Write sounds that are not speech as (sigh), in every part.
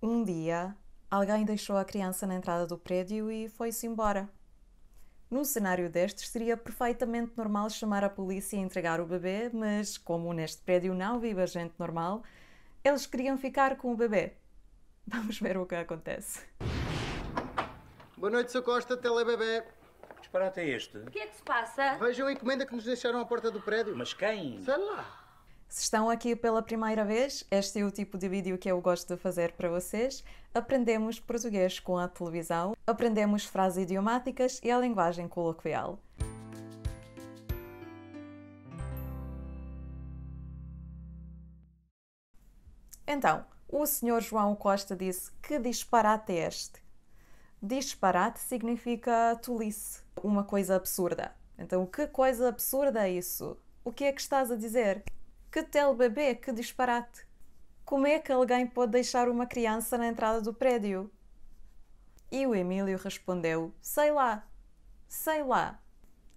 Um dia, alguém deixou a criança na entrada do prédio e foi-se embora. Num cenário destes, seria perfeitamente normal chamar a polícia e entregar o bebê, mas como neste prédio não vive a gente normal, eles queriam ficar com o bebê. (laughs) Vamos ver o que acontece. Boa noite, Sr. Costa, telebebê. Que disparate é este? O que é que se passa? Vejam a encomenda que nos deixaram à porta do prédio. Mas quem? Sei lá. Se estão aqui pela primeira vez, este é o tipo de vídeo que eu gosto de fazer para vocês. Aprendemos português com a televisão, aprendemos frases idiomáticas e a linguagem coloquial. Então, o Sr. João Costa disse: Que disparate é este? Disparate significa tolice, uma coisa absurda. Então, que coisa absurda é isso? O que é que estás a dizer? Que tel bebê que disparate! Como é que alguém pode deixar uma criança na entrada do prédio? E o Emílio respondeu: Sei lá, sei lá.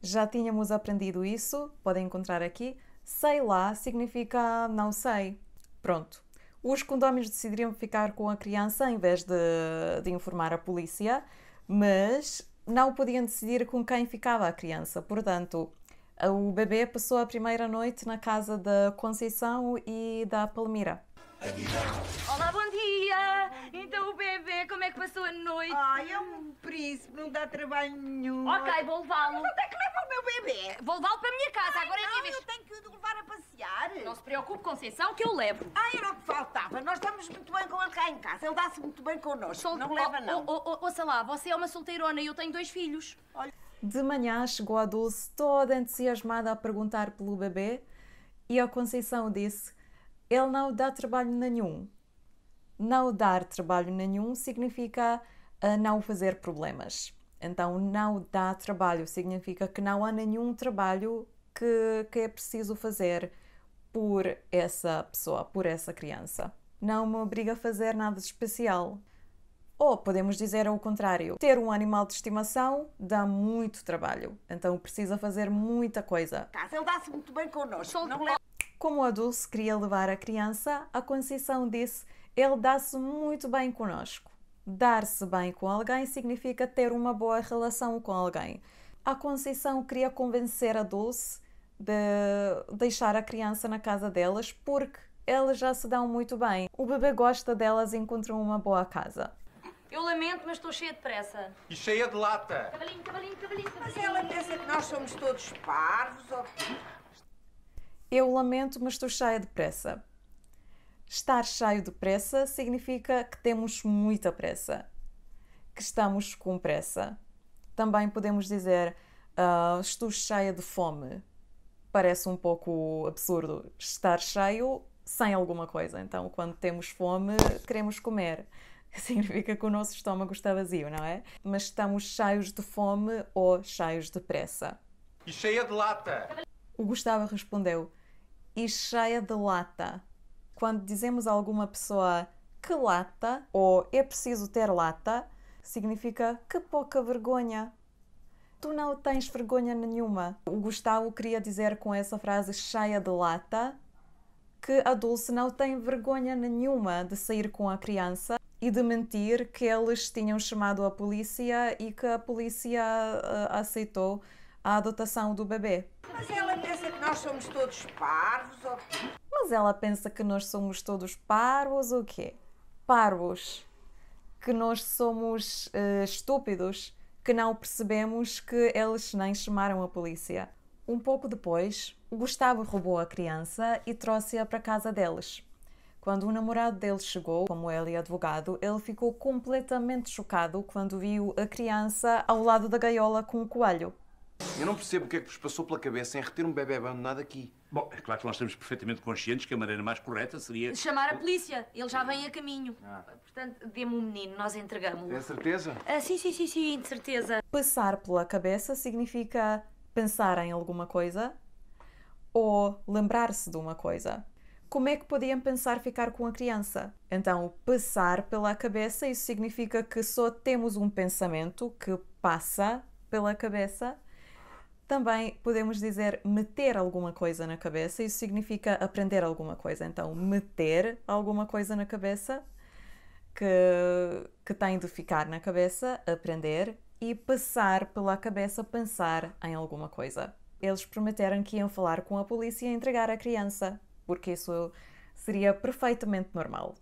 Já tínhamos aprendido isso, podem encontrar aqui. Sei lá significa não sei. Pronto. Os condóminos decidiram ficar com a criança em vez de, de informar a polícia, mas não podiam decidir com quem ficava a criança. Portanto, o bebê passou a primeira noite na casa da Conceição e da Palmira. Olá, bom dia! Então o bebê, como é que passou a noite? Ai, é um príncipe, não dá trabalho nenhum. Ok, vou levá-lo. Mas onde é que leva o meu bebê? Vou levá-lo para a minha casa, Ai, agora não, é minha vez. eu tenho que o levar a passear. Não se preocupe, Conceição, que eu levo. Ah, era o que faltava. Nós estamos muito bem com ele cá em casa. Ele dá-se muito bem connosco. Sol... Não leva, oh, não. Oh, oh, oh, ouça lá, você é uma solteirona e eu tenho dois filhos. Olha... De manhã chegou a Dulce toda entusiasmada a perguntar pelo bebê e a Conceição disse: Ele não dá trabalho nenhum. Não dar trabalho nenhum significa uh, não fazer problemas. Então, não dá trabalho significa que não há nenhum trabalho que, que é preciso fazer por essa pessoa, por essa criança. Não me obriga a fazer nada de especial. Ou podemos dizer ao contrário, ter um animal de estimação dá muito trabalho, então precisa fazer muita coisa. Ele dá-se muito bem connosco. Não é? Como a Dulce queria levar a criança, a Conceição disse: ele dá-se muito bem conosco. Dar-se bem com alguém significa ter uma boa relação com alguém. A Conceição queria convencer a Dulce de deixar a criança na casa delas porque elas já se dão muito bem. O bebê gosta delas e encontram uma boa casa. Eu lamento, mas estou cheia de pressa. E cheia de lata. Cavalinho, cavalinho, cavalinho, cavalinho. Mas ela pensa que nós somos todos parvos ou Eu lamento, mas estou cheia de pressa. Estar cheio de pressa significa que temos muita pressa. Que estamos com pressa. Também podemos dizer uh, estou cheia de fome. Parece um pouco absurdo estar cheio sem alguma coisa. Então, quando temos fome, queremos comer. (laughs) significa que o nosso estômago está vazio, não é? Mas estamos cheios de fome ou cheios de pressa. E cheia de lata! O Gustavo respondeu: e cheia de lata. Quando dizemos a alguma pessoa que lata ou é preciso ter lata, significa que pouca vergonha. Tu não tens vergonha nenhuma. O Gustavo queria dizer com essa frase cheia de lata que a Dulce não tem vergonha nenhuma de sair com a criança e de mentir que eles tinham chamado a polícia e que a polícia uh, aceitou a adotação do bebê. Mas ela pensa que nós somos todos parvos ou quê? Mas ela pensa que nós somos todos parvos ou quê? Parvos. Que nós somos uh, estúpidos, que não percebemos que eles nem chamaram a polícia. Um pouco depois, Gustavo roubou a criança e trouxe-a para casa deles. Quando o namorado dele chegou, como ele é advogado, ele ficou completamente chocado quando viu a criança ao lado da gaiola com o coelho. Eu não percebo o que é que vos passou pela cabeça em reter um bebê abandonado aqui. Bom, é claro que nós estamos perfeitamente conscientes que a maneira mais correta seria... Chamar a polícia. Ele já vem a caminho. Ah. Portanto, dê-me um menino, nós entregamos-lo. Tem certeza? Ah, sim, sim, sim, sim, de certeza. Passar pela cabeça significa pensar em alguma coisa ou lembrar-se de uma coisa como é que podiam pensar ficar com a criança? Então, passar pela cabeça, isso significa que só temos um pensamento que passa pela cabeça. Também podemos dizer meter alguma coisa na cabeça, isso significa aprender alguma coisa. Então, meter alguma coisa na cabeça que, que tem de ficar na cabeça, aprender e passar pela cabeça, pensar em alguma coisa. Eles prometeram que iam falar com a polícia e entregar a criança porque isso seria perfeitamente normal.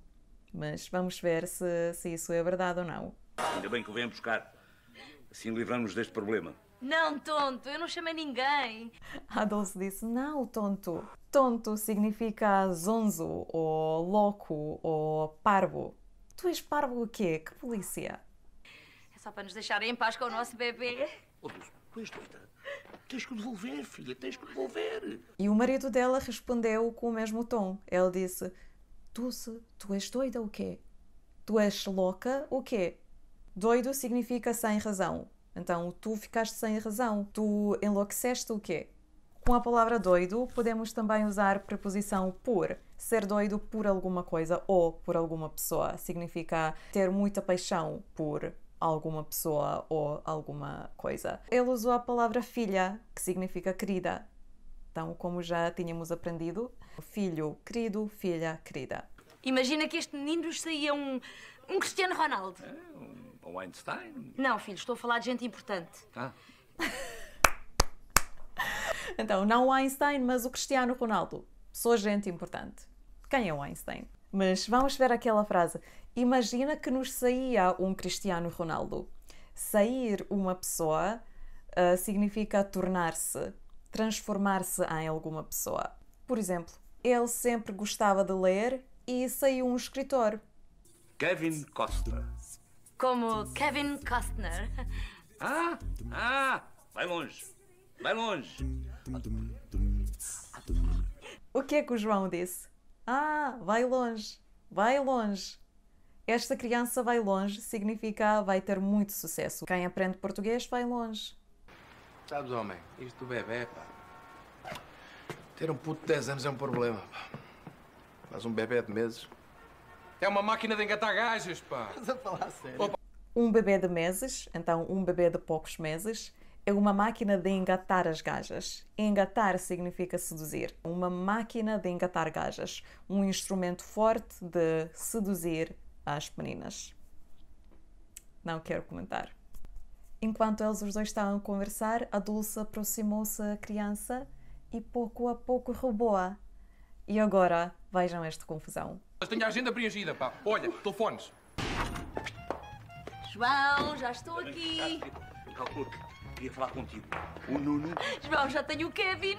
Mas vamos ver se, se isso é verdade ou não. Ainda bem que o vêm buscar. Assim livramos deste problema. Não, tonto, eu não chamei ninguém. A Dulce disse: Não, tonto. Tonto significa zonzo, ou louco, ou parvo. Tu és parvo o quê? Que polícia? É só para nos deixarem em paz com o nosso bebê. Oh, Dulce, tu és doida? Tens que devolver, filha, tens que devolver. E o marido dela respondeu com o mesmo tom. Ele disse: Dulce, tu és doida o quê? Tu és louca o quê? Doido significa sem razão. Então, tu ficaste sem razão. Tu enlouqueceste o quê? Com a palavra doido, podemos também usar preposição por. Ser doido por alguma coisa ou por alguma pessoa significa ter muita paixão por alguma pessoa ou alguma coisa. Ele usou a palavra filha, que significa querida. Então, como já tínhamos aprendido, filho querido, filha querida. Imagina que este menino nos saía um, um Cristiano Ronaldo. É, um, um Einstein. Não, filho, estou a falar de gente importante. Ah. (laughs) então, não o Einstein, mas o Cristiano Ronaldo. Sou gente importante. Quem é o Einstein? Mas vamos ver aquela frase. Imagina que nos saía um Cristiano Ronaldo. Sair uma pessoa uh, significa tornar-se, transformar-se em alguma pessoa. Por exemplo, ele sempre gostava de ler e saiu um escritor. Kevin Costner. Como Kevin Costner. Ah, ah, vai longe, vai longe. O que é que o João disse? Ah, vai longe, vai longe. Esta criança vai longe significa vai ter muito sucesso. Quem aprende português vai longe. Sabes, homem, isto do bebê, pá. Ter um puto de 10 anos é um problema, pá. Mas um bebê de meses. É uma máquina de engatar gajas, pá. Estás a falar sério. Um bebê de meses, então um bebê de poucos meses, é uma máquina de engatar as gajas. Engatar significa seduzir. Uma máquina de engatar gajas. Um instrumento forte de seduzir as meninas. Não quero comentar. Enquanto eles os dois estavam a conversar, a Dulce aproximou-se da criança e pouco a pouco roubou-a. E agora, vejam esta confusão. Tenho a agenda preenchida, pá. Olha, telefones. João, já estou aqui queria falar contigo. O Nuno. João, já tenho o Kevin.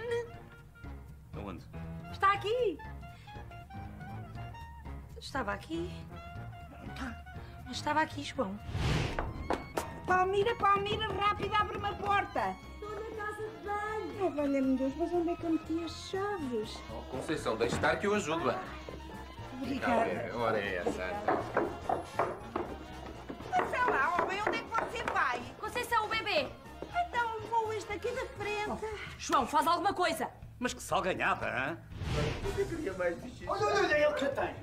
Aonde? Está aqui. Estava aqui. está. Mas estava aqui, João. Palmira, Palmira, rápido, abre-me a porta. Estou na casa de banho. Oh, valha-me Deus, mas onde é que eu meti as chaves? Oh, Conceição, deixe estar que eu ajudo Obrigada. ora é essa. Então. aqui da frente. Oh, João, faz alguma coisa. Mas que sal ganhava! hã? Eu queria mais bichinhos. Olha, olha, olha, ele que tem.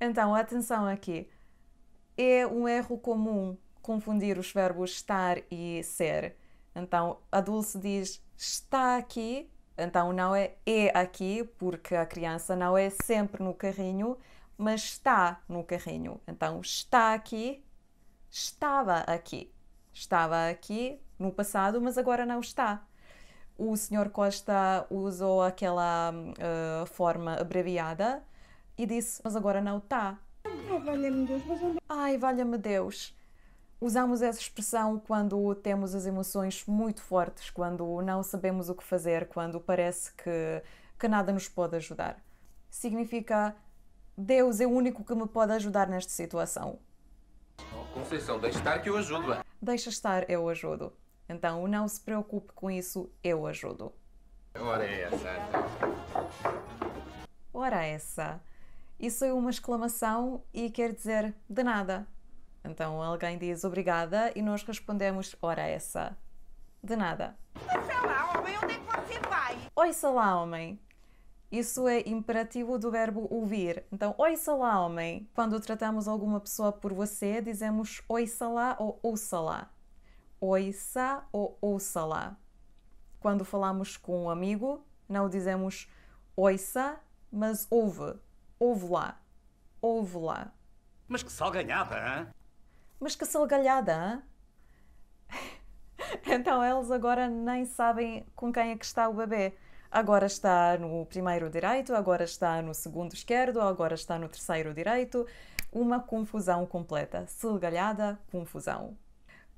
Então, atenção aqui. É um erro comum confundir os verbos estar e ser. Então, a Dulce diz está aqui, então não é é aqui, porque a criança não é sempre no carrinho, mas está no carrinho. Então, está aqui, estava aqui. Estava aqui, no passado, mas agora não está. O senhor Costa usou aquela uh, forma abreviada e disse, mas agora não está. Ai, oh, valha-me Deus, é Ai, valha-me Deus. Usamos essa expressão quando temos as emoções muito fortes, quando não sabemos o que fazer, quando parece que, que nada nos pode ajudar. Significa Deus é o único que me pode ajudar nesta situação. Conceição, deixa estar que eu ajudo. Deixa estar, eu ajudo. Então, não se preocupe com isso, eu ajudo. Ora é essa. Ora é essa. Isso é uma exclamação e quer dizer de nada. Então alguém diz obrigada e nós respondemos ora é essa. De nada. Oi lá, homem, onde é que você vai? Oi, salá, homem. Isso é imperativo do verbo ouvir. Então, oi salá homem. Quando tratamos alguma pessoa por você, dizemos oi salá ou ou salá oiça ou ouça lá. Quando falamos com um amigo, não dizemos oiça, mas ouve, ouve lá, ouve lá. Mas que salganhada, hein? Mas que salgalhada, hein? (laughs) então eles agora nem sabem com quem é que está o bebê. Agora está no primeiro direito, agora está no segundo esquerdo, agora está no terceiro direito. Uma confusão completa. Salgalhada, confusão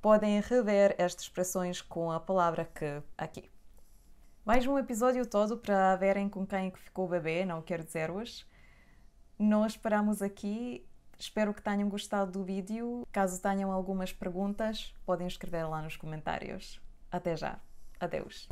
podem rever estas expressões com a palavra que aqui. Mais um episódio todo para verem com quem é ficou o bebê, não quero dizer hoje. Nós paramos aqui. Espero que tenham gostado do vídeo. Caso tenham algumas perguntas, podem escrever lá nos comentários. Até já. Adeus.